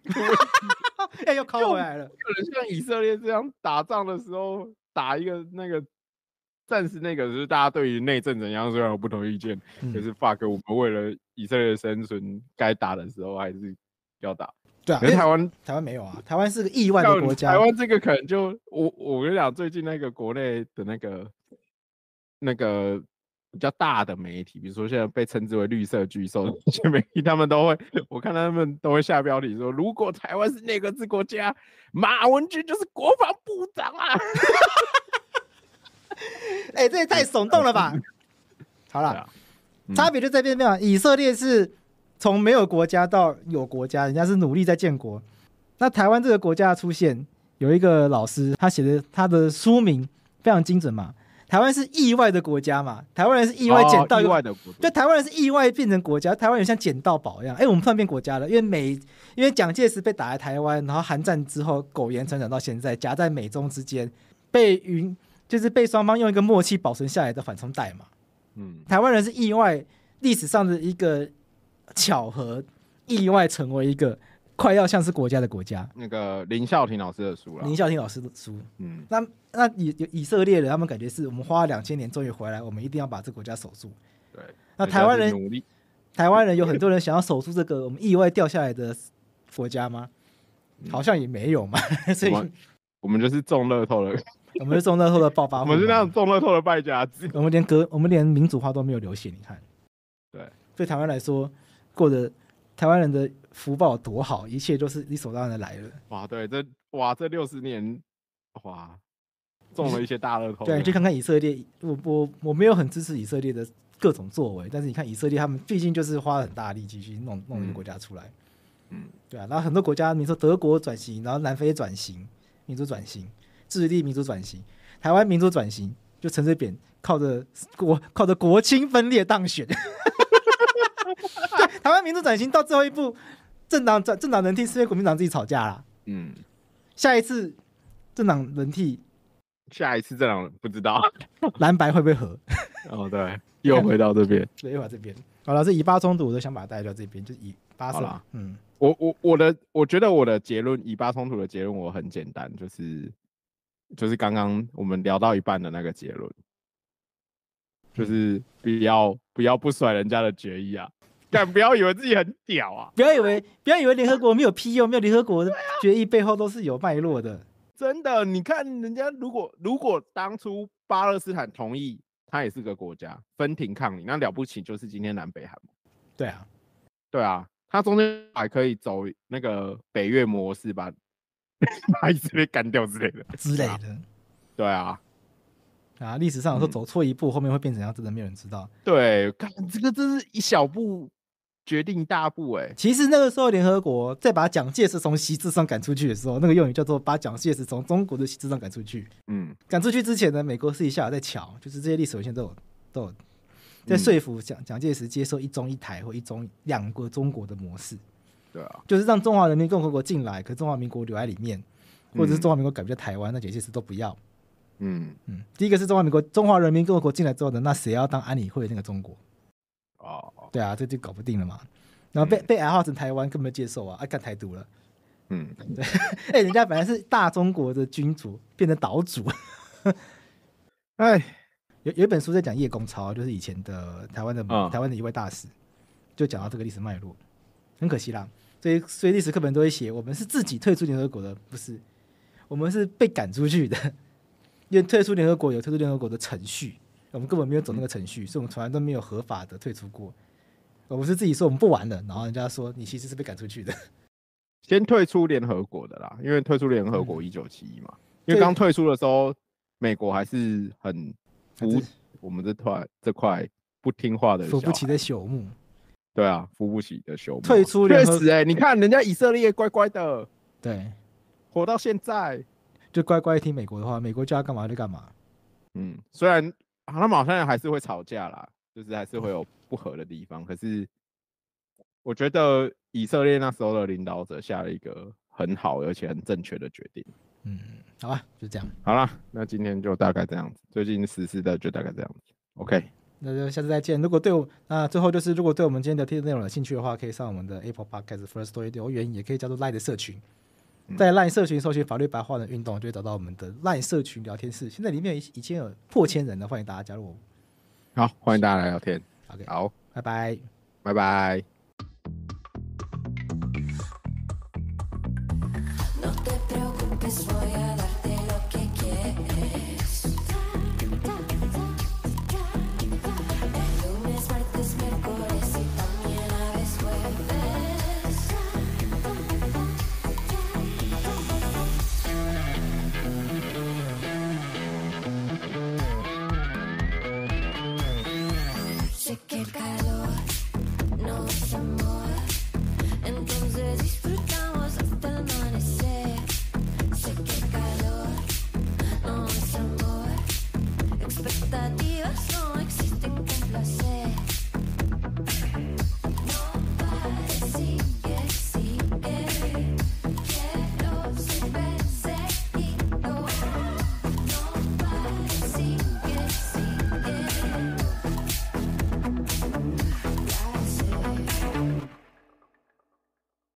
(laughs) 哎，又靠回来了。像以色列这样打仗的时候，打一个那个暂时那个，就是大家对于内政怎样虽然有不同意见，可是发哥，我们为了以色列生存，该打的时候还是要打。对，因为台湾台湾没有啊，台湾是个亿万的国家。台湾这个可能就我我跟你讲，最近那个国内的那个那个比较大的媒体，比如说现在被称之为绿色巨兽的那些媒体，他们都会，我看他们都会下标题说，如果台湾是那个字国家，马文君就是国防部长啊。(laughs) 哎，这也太耸动了吧？(laughs) 好了，差别就在这边嘛。以色列是。从没有国家到有国家，人家是努力在建国。那台湾这个国家的出现，有一个老师他写的他的书名非常精准嘛，台湾是意外的国家嘛，台湾人是意外捡到意外的国，对，台湾人是意外变成国家。台湾人像捡到宝一样，哎，我们然变国家了。因为美，因为蒋介石被打来台湾，然后韩战之后苟延残喘到现在，夹在美中之间，被云就是被双方用一个默契保存下来的缓冲带嘛。嗯，台湾人是意外历史上的一个。巧合，意外成为一个快要像是国家的国家。那个林孝廷老师的书啊，林孝廷老师的书，嗯，那那以以色列人他们感觉是我们花了两千年终于回来，我们一定要把这个国家守住。对，那台湾人，台湾人有很多人想要守住这个 (laughs) 我们意外掉下来的国家吗？好像也没有嘛。(laughs) 所以，我们就是中乐透了，(laughs) 我们是中乐透的爆发户，我们是那种中乐透的败家子，我们连革我们连民主化都没有流血。你看，对，对台湾来说。过的台湾人的福报多好，一切都是理所当然的来了。哇，对，这哇这六十年，哇中了一些大乐透。对，去看看以色列。我我我没有很支持以色列的各种作为，但是你看以色列，他们毕竟就是花了很大力气去弄弄一个国家出来。嗯，对啊。然后很多国家，你说德国转型，然后南非转型，民族转型，智利民族转型，台湾民族转型，就陈水扁靠着国靠着国亲分裂当选。(laughs) 对台湾民主转型到最后一步，政党转政党轮替是因为国民党自己吵架啦。嗯，下一次政党轮替，下一次政党不知道 (laughs) 蓝白会不会合？(laughs) 哦，对，又回到这边，又把这边。好了，这以巴冲突，我都想把它带到这边，就以巴冲突。嗯，我我我的我觉得我的结论，以巴冲突的结论，我很简单，就是就是刚刚我们聊到一半的那个结论，就是不要不要不甩人家的决议啊。但 (laughs) 不要以为自己很屌啊！不要以为不要以为联合国没有批，没有联合国的决议背后都是有脉络的。真的，你看人家如果如果当初巴勒斯坦同意，他也是个国家，分庭抗礼，那了不起就是今天南北韩。对啊，对啊，他中间还可以走那个北越模式吧，把以色列干掉之类的之类的。对啊，啊，历史上有走错一步，后面会变成样，真的没有人知道。对，看这个，这是一小步。决定一大步哎！其实那个时候，联合国在把蒋介石从席子上赶出去的时候，那个用语叫做“把蒋介石从中国的席子上赶出去”。嗯，赶出去之前呢，美国是一下在巧，就是这些历史文献都有都有在说服蒋蒋介石接受一中一台或一中两个中国的模式。对啊，就是让中华人民共和国进来，可中华民国留在里面，或者是中华民国改名叫台湾，那蒋介石都不要。嗯嗯，第一个是中华民国，中华人民共和国进来之后呢，那谁要当安理会那个中国？哦，对啊，这就搞不定了嘛，然后被被矮化成台湾，根本没接受啊，啊，干台独了。嗯，对，(laughs) 哎，人家本来是大中国的君主，变成岛主。(laughs) 哎，有有一本书在讲叶公超，就是以前的台湾的台湾的一位大使，就讲到这个历史脉络，很可惜啦。所以所以历史课本都会写，我们是自己退出联合国的，不是我们是被赶出去的。因为退出联合国有退出联合国的程序。我们根本没有走那个程序，所以我们从来都没有合法的退出过。我们是自己说我们不玩的，然后人家说你其实是被赶出去的。(laughs) 先退出联合国的啦，因为退出联合国一九七一嘛。因为刚退出的时候，美国还是很扶我们这块这块不听话的。扶不起的朽木。对啊，扶不起的朽木。退出确实哎，你看人家以色列乖乖的，对，活到现在就乖乖听美国的话，美国叫他干嘛就干嘛。嗯，虽然。他们好像还是会吵架啦，就是还是会有不和的地方。可是，我觉得以色列那时候的领导者下了一个很好而且很正确的决定。嗯，好吧，就这样。好了，那今天就大概这样子。最近实施的就大概这样子。OK，那就下次再见。如果对我那最后就是如果对我们今天的贴内容有兴趣的话，可以上我们的 Apple Podcast First Story 留言，也可以叫做 Light 的社群。在烂社群收集法律白话的运动，就会找到我们的烂社群聊天室。现在里面已经有破千人了，欢迎大家加入。好，欢迎大家来聊天。OK，好，拜拜，拜拜。